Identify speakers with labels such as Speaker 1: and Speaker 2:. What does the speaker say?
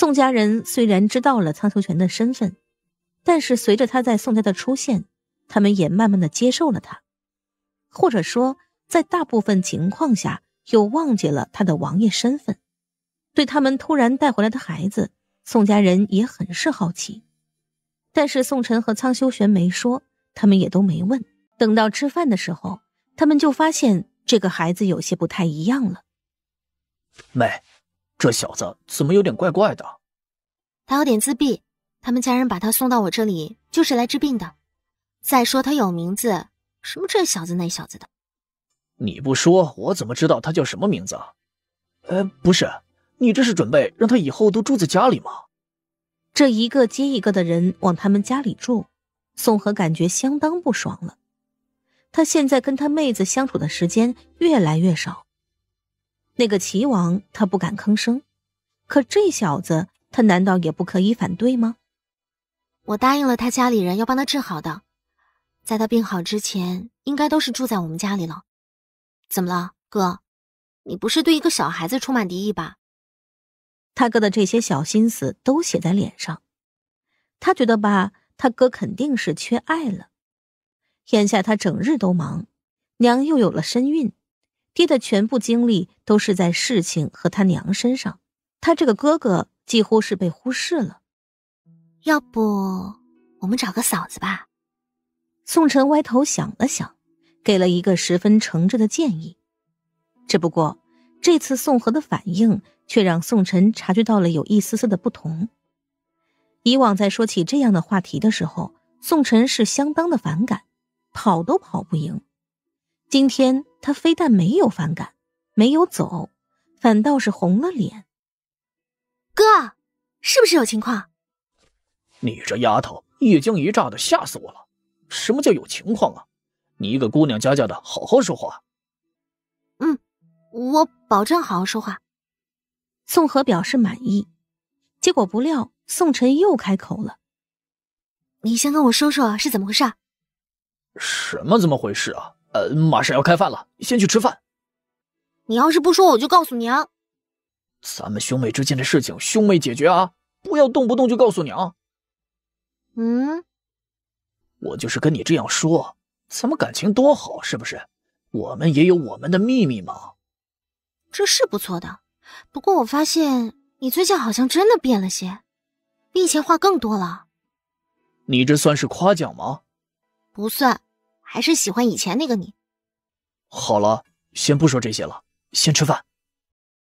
Speaker 1: 宋家人虽然知道了苍修玄的身份，但是随着他在宋家的出现，他们也慢慢的接受了他，或者说，在大部分情况下又忘记了他的王爷身份。对他们突然带回来的孩子，宋家人也很是好奇，但是宋晨和苍修玄没说，他们也都没问。等到吃饭的时候，他们就发现这个孩子
Speaker 2: 有些不太一样了。
Speaker 3: 妹。这小子怎么有点怪怪
Speaker 2: 的？他有点自闭，他们家人把他送到我这里就是来治病的。再说他有名字，什么这小子那小子的。
Speaker 3: 你不说我怎么知道他叫什么名字啊？哎，不是，你这是准备让他以后都住在
Speaker 1: 家里吗？这一个接一个的人往他们家里住，宋河感觉相当不爽了。他现在跟他妹子相处的时间越来越少。那个齐王，他不敢吭声，可这小子，
Speaker 2: 他难道也不可以反对吗？我答应了他家里人要帮他治好的，在他病好之前，应该都是住在我们家里了。怎么了，哥？你不是对一个小孩子充满敌意吧？他哥的这些小
Speaker 1: 心思都写在脸上，他觉得吧，他哥肯定是缺爱了。眼下他整日都忙，娘又有了身孕。爹的全部精力都是在事情和他娘身上，他这个哥哥几乎是被忽视了。要不，我们找个嫂子吧？宋晨歪头想了想，给了一个十分诚挚的建议。只不过，这次宋河的反应却让宋晨察觉到了有一丝丝的不同。以往在说起这样的话题的时候，宋晨是相当的反感，跑都跑不赢。今天他非但没有反感，没有走，反倒是红了脸。哥，是不是有情况？
Speaker 3: 你这丫头
Speaker 1: 一惊一乍的，吓死我了！
Speaker 3: 什么叫有情况啊？你一个姑娘家家的，好好说话。
Speaker 1: 嗯，我保证好好说话。宋河表示满意，结果不料宋晨又开口了：“你先跟我说说是怎么回
Speaker 2: 事？
Speaker 3: 什么怎么回事啊？”呃，马上要开饭了，先去吃饭。
Speaker 2: 你要是不说，我就告诉娘。
Speaker 3: 咱们兄妹之间的事情，兄妹解决啊，不要动不动就告诉娘。嗯，我就是跟你这样说，咱们感情多好，是不是？我们也有我们的秘密
Speaker 2: 嘛。这是不错的，不过我发现你最近好像真的变了些，比以前话更多了。
Speaker 3: 你这算是夸奖吗？
Speaker 2: 不算。还是喜欢以前那个你。
Speaker 3: 好了，先不说这些了，先吃饭。